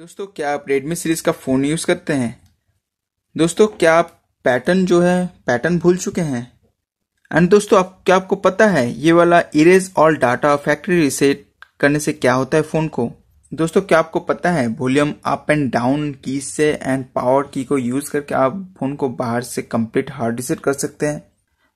दोस्तों क्या आप रेडमी सीरीज का फ़ोन यूज़ करते हैं दोस्तों क्या आप पैटर्न जो है पैटर्न भूल चुके हैं एंड दोस्तों आप क्या आपको पता है ये वाला erase all data factory reset करने से क्या होता है फ़ोन को दोस्तों क्या आपको पता है वॉल्यूम अप एंड डाउन की से एंड पावर की को यूज़ करके आप फ़ोन को बाहर से कंप्लीट हार्ड रिसेट कर सकते हैं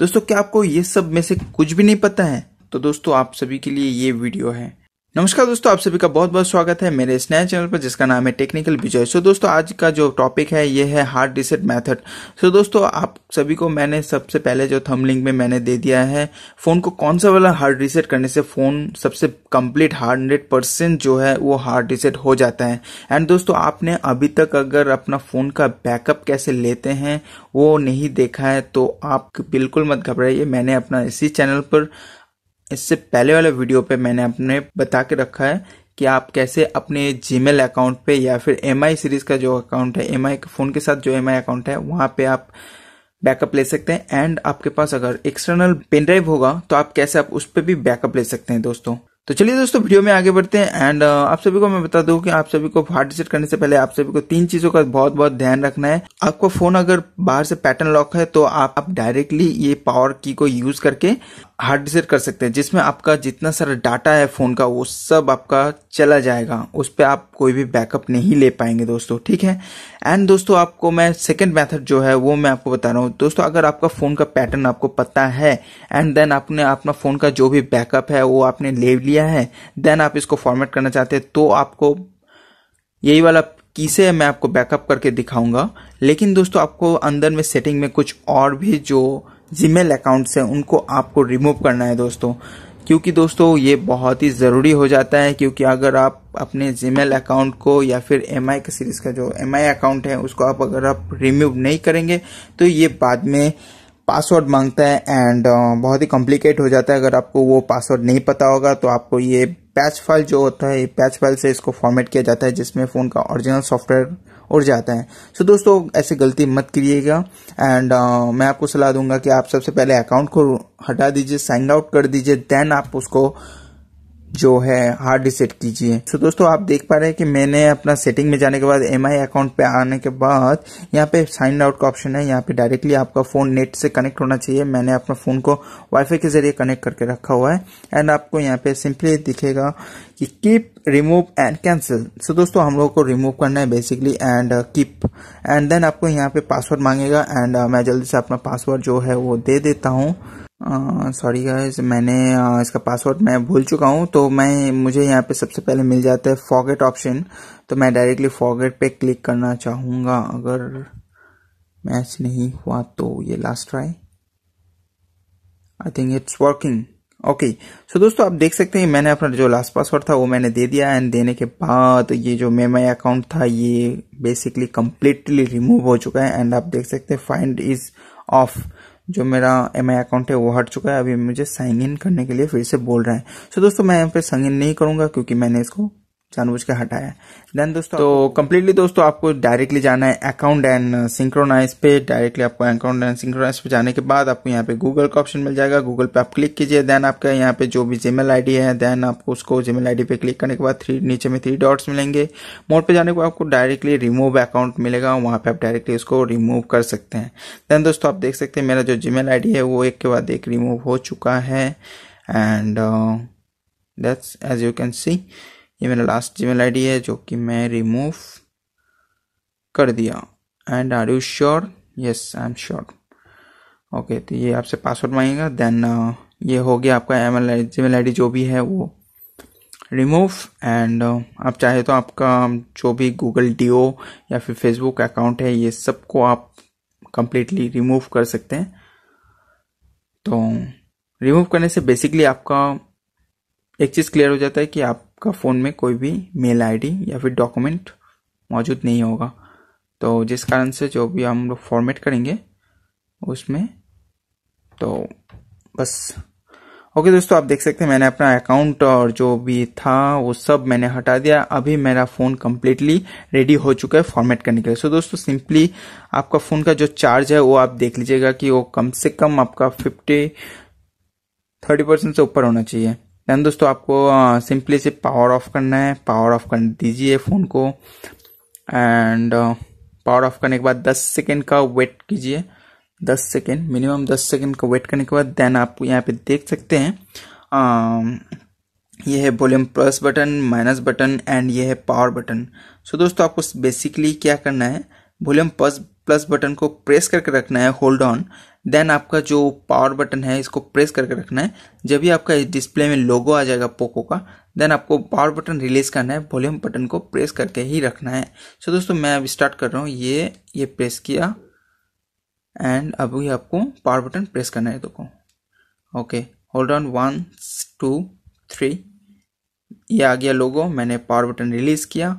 दोस्तों क्या आपको ये सब में से कुछ भी नहीं पता है तो दोस्तों आप सभी के लिए ये वीडियो है नमस्कार दोस्तों आप सभी का बहुत बहुत स्वागत है मेरे इस नए चैनल पर जिसका नाम है टेक्निकल विजय सो दोस्तों आज का जो टॉपिक है ये है हार्ड रिसेट मेथड सो दोस्तों आप सभी को मैंने सबसे पहले जो थम लिंक में मैंने दे दिया है फ़ोन को कौन सा वाला हार्ड रिसेट करने से फ़ोन सबसे कंप्लीट हंड्रेड परसेंट जो है वो हार्ड रिसेट हो जाता है एंड दोस्तों आपने अभी तक अगर अपना फ़ोन का बैकअप कैसे लेते हैं वो नहीं देखा है तो आप बिल्कुल मत घबराइए मैंने अपना इसी चैनल पर इससे पहले वाले वीडियो पे मैंने अपने बता के रखा है कि आप कैसे अपने जीमेल अकाउंट पे या फिर एम सीरीज का जो अकाउंट है एम फोन के साथ जो एम अकाउंट है वहां पे आप बैकअप ले सकते हैं एंड आपके पास अगर एक्सटर्नल पेन ड्राइव होगा तो आप कैसे आप उस पर भी बैकअप ले सकते हैं दोस्तों तो चलिए दोस्तों वीडियो में आगे बढ़ते हैं एंड uh, आप सभी को मैं बता दूं कि आप सभी को रिसेट करने से पहले आप सभी को तीन चीजों का बहुत बहुत ध्यान रखना है आपका फोन अगर बाहर से पैटर्न लॉक है तो आप, आप डायरेक्टली ये पावर की को यूज करके हार्ड रिसेट कर सकते हैं जिसमें आपका जितना सारा डाटा है फोन का वो सब आपका चला जाएगा उस पर आप कोई भी बैकअप नहीं ले पाएंगे दोस्तों ठीक है एंड दोस्तों आपको मैं सेकेंड मेथड जो है वो मैं आपको बता रहा हूँ दोस्तों अगर आपका फोन का पैटर्न आपको पता है एंड देन आपने अपना फोन का जो भी बैकअप है वो आपने ले लिया लिया है देन आप इसको फॉर्मेट करना चाहते हैं तो आपको यही वाला कीसे मैं आपको बैकअप करके दिखाऊंगा लेकिन दोस्तों आपको अंदर में सेटिंग में कुछ और भी जो जीमेल अकाउंट्स हैं उनको आपको रिमूव करना है दोस्तों क्योंकि दोस्तों ये बहुत ही ज़रूरी हो जाता है क्योंकि अगर आप अपने जीमेल अकाउंट को या फिर एम आई का सीरीज़ का जो एम आई अकाउंट है उसको आप अगर आप रिमूव नहीं करेंगे तो ये बाद में पासवर्ड मांगता है एंड बहुत ही कॉम्प्लिकेट हो जाता है अगर आपको वो पासवर्ड नहीं पता होगा तो आपको ये पैच फाइल जो होता है पैच फाइल से इसको फॉर्मेट किया जाता है जिसमें फ़ोन का ओरिजिनल सॉफ्टवेयर उड़ जाता है सो so, दोस्तों ऐसे गलती मत करिएगा एंड uh, मैं आपको सलाह दूंगा कि आप सबसे पहले अकाउंट को हटा दीजिए साइन आउट कर दीजिए देन आप उसको जो है हार्ड रिसेट कीजिए तो दोस्तों आप देख पा रहे हैं कि मैंने अपना सेटिंग में जाने के बाद एम अकाउंट पे आने के बाद यहाँ पे साइन आउट का ऑप्शन है यहाँ पे डायरेक्टली आपका फोन नेट से कनेक्ट होना चाहिए मैंने अपना फोन को वाईफाई के जरिए कनेक्ट करके रखा हुआ है एंड आपको यहाँ पे सिंपली दिखेगा कि keep remove and cancel so दोस्तों हम लोगों को रिमूव करना है basically and keep and then आपको यहाँ पे पासवर्ड मांगेगा एंड uh, मैं जल्दी से अपना पासवर्ड जो है वो दे देता हूँ सॉरी हाँ, गाइस मैंने uh, इसका पासवर्ड मैं भूल चुका हूँ तो मैं मुझे यहाँ पे सबसे पहले मिल जाता है फॉगेट ऑप्शन तो मैं डायरेक्टली फॉगेट पे क्लिक करना चाहूँगा अगर मैच नहीं हुआ तो ये last try I think it's working okay so दोस्तों आप देख सकते हैं मैंने अपना जो लास्ट पासवर्ड था वो मैंने दे दिया एंड देने के बाद ये जो मेमाई अकाउंट था ये बेसिकली कम्प्लीटली रिमूव हो चुका है एंड आप देख सकते हैं फाइंड इज ऑफ जो मेरा एम आई अकाउंट है वो हट चुका है अभी मुझे साइन इन करने के लिए फिर से बोल रहा है सो so, दोस्तों मैं यहाँ पे साइन इन नहीं करूंगा क्योंकि मैंने इसको जानबूझ के हटाया देन दोस्तों तो कंप्लीटली दोस्तों आपको डायरेक्टली जाना है अकाउंट एंड सिंक्रोनाइज पे डायरेक्टली आपको अकाउंट एंड सिंक्रोनाइज पे जाने के बाद आपको यहाँ पे गूगल का ऑप्शन मिल जाएगा गूगल पे आप क्लिक कीजिए देन आपका यहाँ पे जो भी जीमेल आईडी है देन आपको उसको जीमेल आईडी पे क्लिक करने के बाद थ्री नीचे में थ्री डॉट्स मिलेंगे मोड पे जाने के बाद आपको डायरेक्टली रिमूव अकाउंट मिलेगा वहाँ पे आप डायरेक्टली उसको रिमूव कर सकते हैं देन दोस्तों आप देख सकते हैं मेरा जो जीमेल आई है वो एक के बाद एक रिमूव हो चुका है and that's as you can see ये मेरा last Gmail ID है जो कि मैं रिमूव कर दिया and are you sure yes I am sure okay तो ये आपसे पासवर्ड मांगेगा देन uh, ये हो गया आपका M L Gmail I जो भी है वो रिमूव एंड uh, आप चाहे तो आपका जो भी गूगल डी या फिर फेसबुक अकाउंट है ये सबको आप कंप्लीटली रिमूव कर सकते हैं तो रिमूव करने से बेसिकली आपका एक चीज़ क्लियर हो जाता है कि आप आपका फ़ोन में कोई भी मेल आईडी या फिर डॉक्यूमेंट मौजूद नहीं होगा तो जिस कारण से जो भी हम लोग फॉर्मेट करेंगे उसमें तो बस ओके दोस्तों आप देख सकते हैं मैंने अपना अकाउंट और जो भी था वो सब मैंने हटा दिया अभी मेरा फ़ोन कम्प्लीटली रेडी हो चुका है फॉर्मेट करने के लिए सो दोस्तों सिंपली आपका फ़ोन का जो चार्ज है वो आप देख लीजिएगा कि वो कम से कम आपका फिफ्टी थर्टी परसेंट से ऊपर होना चाहिए देन दोस्तों आपको सिंपली से पावर ऑफ करना है पावर ऑफ कर दीजिए फ़ोन को एंड पावर ऑफ करने के बाद 10 सेकेंड का वेट कीजिए 10 सेकेंड मिनिमम 10 सेकेंड का वेट करने के बाद देन आप यहाँ पे देख सकते हैं आ, ये है volume plus button minus button and ये है पावर बटन सो दोस्तों आपको बेसिकली क्या करना है वॉल्यूम प्लस प्लस बटन को प्रेस करके रखना है होल्ड ऑन देन आपका जो पावर बटन है इसको प्रेस करके रखना है जब भी आपका इस डिस्प्ले में लोगो आ जाएगा पोको का देन आपको पावर बटन रिलीज करना है वॉल्यूम बटन को प्रेस करके ही रखना है सो so, दोस्तों मैं अब स्टार्ट कर रहा हूँ ये ये प्रेस किया एंड अभी आपको पावर बटन प्रेस करना है देखो okay hold on one two three ये आ गया लोगो मैंने पावर बटन रिलीज किया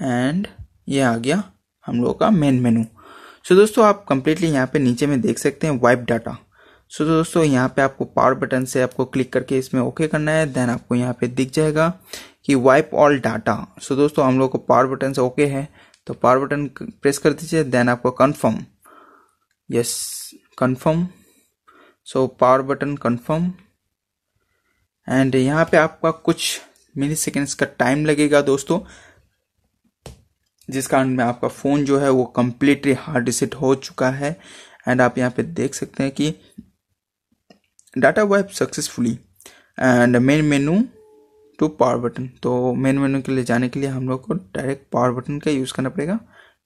एंड ये आ गया हम लोगों का मेन मेनू सो दोस्तों आप कंप्लीटली यहाँ पे नीचे में देख सकते हैं वाइप डाटा सो तो दोस्तों यहाँ पे आपको पावर बटन से आपको क्लिक करके इसमें ओके करना है देन आपको यहाँ पे दिख जाएगा कि वाइप ऑल डाटा सो दोस्तों हम लोग को पावर बटन से ओके है तो पावर बटन प्रेस कर दीजिए देन आपको confirm yes confirm so power button confirm and यहाँ पे आपका कुछ मिनी सेकेंड्स का टाइम लगेगा दोस्तों जिस कारण में आपका फ़ोन जो है वो कम्प्लीटली हार्ड रिसेट हो चुका है एंड आप यहाँ पे देख सकते हैं कि data wipe successfully and main menu to power button तो मेन मेनू के लिए जाने के लिए हम लोग को डायरेक्ट पावर बटन का यूज़ करना पड़ेगा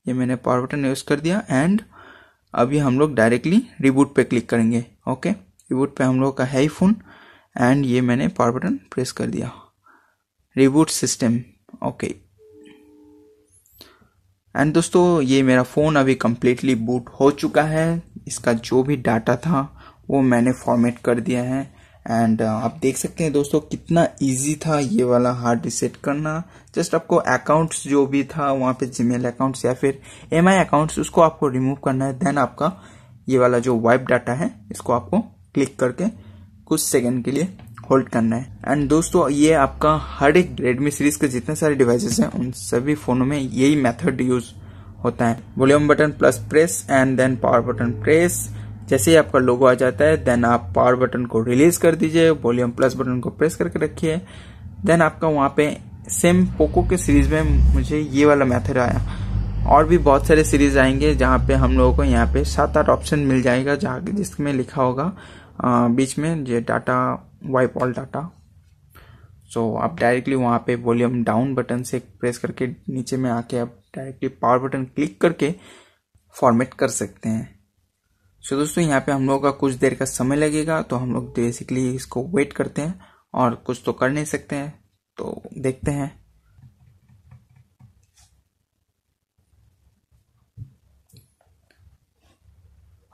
ये मैंने पावर बटन यूज़ कर दिया एंड अभी हम लोग डायरेक्टली रिबूट पे क्लिक करेंगे ओके रिबूट पे हम लोग का है ही फ़ोन एंड ये मैंने पावर बटन प्रेस कर दिया रिबूट सिस्टम ओके एंड दोस्तों ये मेरा फ़ोन अभी कम्प्लीटली बूट हो चुका है इसका जो भी डाटा था वो मैंने फॉर्मेट कर दिया है एंड uh, आप देख सकते हैं दोस्तों कितना इजी था ये वाला हार्ड रिसेट करना जस्ट आपको अकाउंट्स जो भी था वहाँ पे जीमेल अकाउंट्स या फिर एम आई अकाउंट्स उसको आपको रिमूव करना है देन आपका ये वाला जो वाइप डाटा है इसको आपको क्लिक करके कुछ सेकेंड के लिए होल्ड करना है एंड दोस्तों ये आपका हर एक रेडमी सीरीज के जितने सारे डिवाइसेस हैं उन सभी फोनों में यही मेथड यूज होता है volume button plus press and then power button press जैसे ही आपका लोगो आ जाता है देन आप पावर बटन को रिलीज कर दीजिए वॉल्यूम प्लस बटन को प्रेस करके रखिए देन आपका वहाँ पे सेम पोको के सीरीज में मुझे ये वाला मेथड आया और भी बहुत सारे सीरीज आएंगे जहाँ पे हम लोगों को यहाँ पे सात आठ ऑप्शन मिल जाएगा जहाँ जिसमें लिखा होगा आ, बीच में जो data wipe all data so आप डायरेक्टली वहाँ पे वॉल्यूम डाउन बटन से प्रेस करके नीचे में आके आप डायरेक्टली पावर बटन क्लिक करके फॉर्मेट कर सकते हैं सो so, दोस्तों यहाँ पे हम लोगों का कुछ देर का समय लगेगा तो हम लोग बेसिकली इसको वेट करते हैं और कुछ तो कर नहीं सकते हैं तो देखते हैं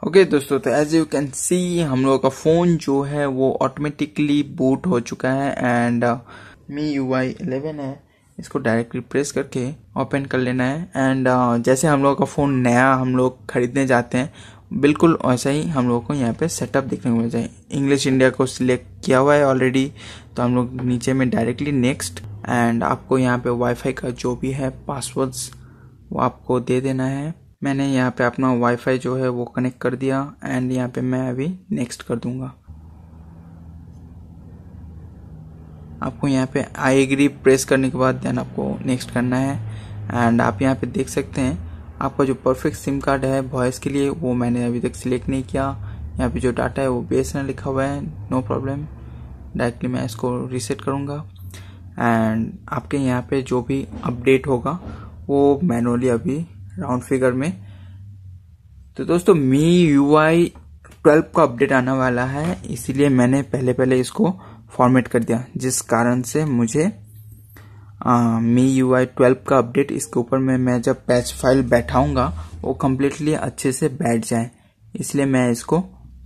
ओके okay, दोस्तों तो एज यू कैन सी हम लोगों का फ़ोन जो है वो ऑटोमेटिकली बूट हो चुका है and Mi U I eleven है इसको डायरेक्टली प्रेस करके ओपन कर लेना है एंड uh, जैसे हम लोगों का फ़ोन नया हम लोग ख़रीदने जाते हैं बिल्कुल ऐसा ही हम लोगों को यहाँ पे सेटअप देखने को मिल जाए इंग्लिश इंडिया को सिलेक्ट किया हुआ है ऑलरेडी तो हम लोग नीचे में डायरेक्टली नेक्स्ट एंड आपको यहाँ पे वाईफाई का जो भी है पासवर्ड्स वो आपको दे देना है मैंने यहाँ पे अपना वाईफाई जो है वो कनेक्ट कर दिया एंड यहाँ पे मैं अभी नेक्स्ट कर दूँगा आपको यहाँ पे आई एग्री प्रेस करने के बाद देन आपको नेक्स्ट करना है एंड आप यहाँ पे देख सकते हैं आपका जो परफेक्ट सिम कार्ड है वॉइस के लिए वो मैंने अभी तक सिलेक्ट नहीं किया यहाँ पे जो डाटा है वो बी लिखा हुआ है नो प्रॉब्लम डायरेक्टली मैं इसको रीसेट करूँगा एंड आपके यहाँ पे जो भी अपडेट होगा वो मैनुअली अभी राउंड फिगर में तो दोस्तों मी यू आई ट्वेल्व का अपडेट आने वाला है इसीलिए मैंने पहले पहले इसको फॉर्मेट कर दिया जिस कारण से मुझे आ, मी यू आई ट्वेल्व का अपडेट इसके ऊपर में मैं जब पैच फाइल बैठाऊंगा वो कम्प्लीटली अच्छे से बैठ जाए इसलिए मैं इसको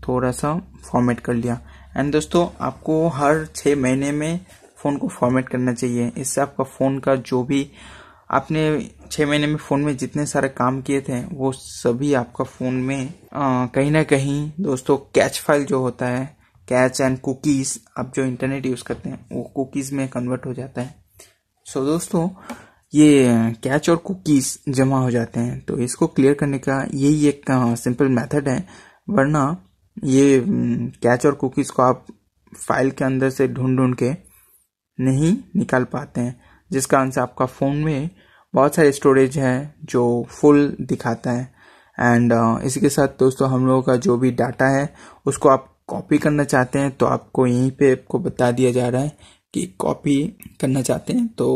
थोड़ा सा फॉर्मेट कर लिया एंड दोस्तों आपको हर छः महीने में फ़ोन को फॉर्मेट करना चाहिए इससे आपका फ़ोन का जो भी आपने छः महीने में फ़ोन में जितने सारे काम किए थे वो सभी आपका फ़ोन में कहीं ना कहीं दोस्तों कैच फाइल जो होता है कैच एंड कुकीज़ आप जो इंटरनेट यूज़ करते हैं वो कुकीज़ में कन्वर्ट हो जाता है सो so, दोस्तों ये कैच और कुकीज़ जमा हो जाते हैं तो इसको क्लियर करने का यही एक सिंपल मेथड है वरना ये कैच और कुकीज़ को आप फाइल के अंदर से ढूंढ ढूंढ के नहीं निकाल पाते हैं जिसका आंसर आपका फ़ोन में बहुत सारे स्टोरेज हैं जो फुल दिखाता है एंड uh, इसी के साथ दोस्तों हम लोगों का जो भी डाटा है उसको आप कॉपी करना चाहते हैं तो आपको यहीं पे आपको बता दिया जा रहा है कि कॉपी करना चाहते हैं तो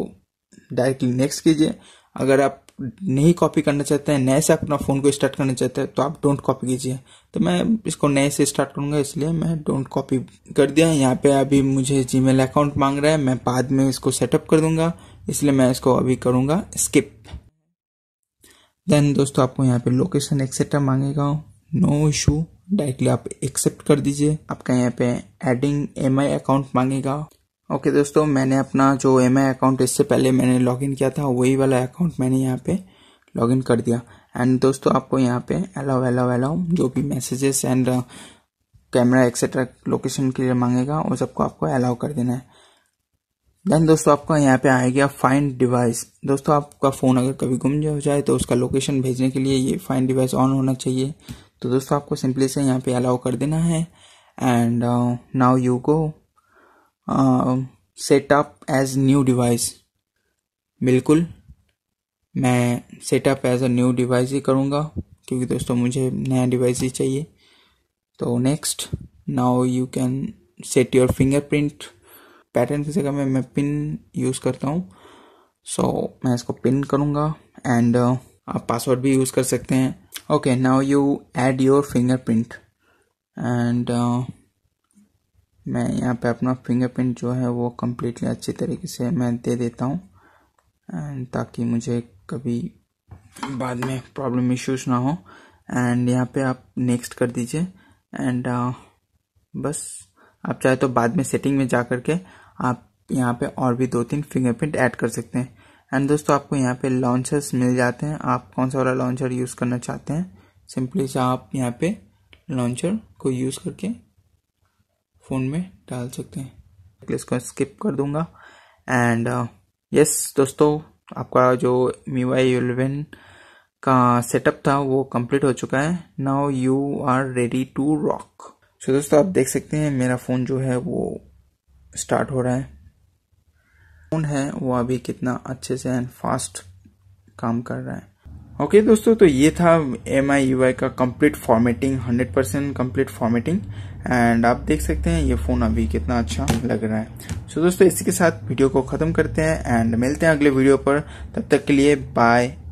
डायरेक्टली नेक्स्ट कीजिए अगर आप नहीं कॉपी करना चाहते हैं नए से अपना फ़ोन को स्टार्ट करना चाहते हैं तो आप डोंट कॉपी कीजिए तो मैं इसको नए से स्टार्ट करूँगा इसलिए मैं डोंट कॉपी कर दिया यहाँ पे अभी मुझे जीमेल अकाउंट मांग रहा है मैं बाद में इसको सेटअप कर दूंगा इसलिए मैं इसको अभी करूँगा स्किप देन दोस्तों आपको यहाँ पे लोकेशन एक्सेट्रा मांगेगा नो इशू डायरेक्टली आप एक्सेप्ट कर दीजिए आपका यहाँ पे एडिंग एम अकाउंट मांगेगा ओके दोस्तों मैंने अपना जो एम अकाउंट इससे पहले मैंने लॉगिन किया था वही वाला अकाउंट मैंने यहाँ पे लॉगिन कर दिया एंड दोस्तों आपको यहाँ पे अलाउ अलाउ अलाउ जो भी messages and camera etcetera location के लिए मांगेगा वो सबको आपको अलाउ कर देना है देन दोस्तों आपका यहाँ पे आएगा फाइंड डिवाइस दोस्तों आपका फ़ोन अगर कभी गुम हो जाए तो उसका लोकेशन भेजने के लिए ये फाइंड डिवाइस ऑन होना चाहिए तो दोस्तों आपको सिंपली से यहाँ पे अलाउ कर देना है and now you go setup as new device बिल्कुल मैं setup as a new device ही करूँगा क्योंकि दोस्तों मुझे नया डिवाइस ही चाहिए तो next now you can set your fingerprint pattern की जगह में मैं पिन यूज़ करता हूँ सो so, मैं इसको पिन करूँगा एंड uh, आप पासवर्ड भी यूज़ कर सकते हैं okay now you add your fingerprint and मैं यहाँ पे अपना फिंगरप्रिंट जो है वो कम्प्लीटली अच्छी तरीके से मैं दे देता हूँ एंड ताकि मुझे कभी बाद में प्रॉब्लम इश्यूज ना हो एंड यहाँ पे आप नेक्स्ट कर दीजिए एंड uh, बस आप चाहे तो बाद में सेटिंग में जा करके आप यहाँ पे और भी दो तीन फिंगरप्रिंट ऐड कर सकते हैं एंड दोस्तों आपको यहाँ पे लॉन्चर्स मिल जाते हैं आप कौन सा वाला लॉन्चर यूज़ करना चाहते हैं सिंपली से आप यहाँ पे लॉन्चर को यूज़ करके फ़ोन में डाल सकते हैं इसको स्किप कर दूंगा एंड यस uh, yes, दोस्तों आपका जो मी वाई का सेटअप था वो कंप्लीट हो चुका है now you are ready to rock so दोस्तों आप देख सकते हैं मेरा फ़ोन जो है वो स्टार्ट हो रहा है फ़ोन है वो अभी कितना अच्छे से एंड फास्ट काम कर रहा है ओके okay, दोस्तों तो ये था एम आई यू आई का complete formatting 100% percent complete formatting and आप देख सकते हैं ये फ़ोन अभी कितना अच्छा लग रहा है सो so, दोस्तों इसी के साथ वीडियो को ख़त्म करते हैं एंड मिलते हैं अगले वीडियो पर तब तक के लिए बाय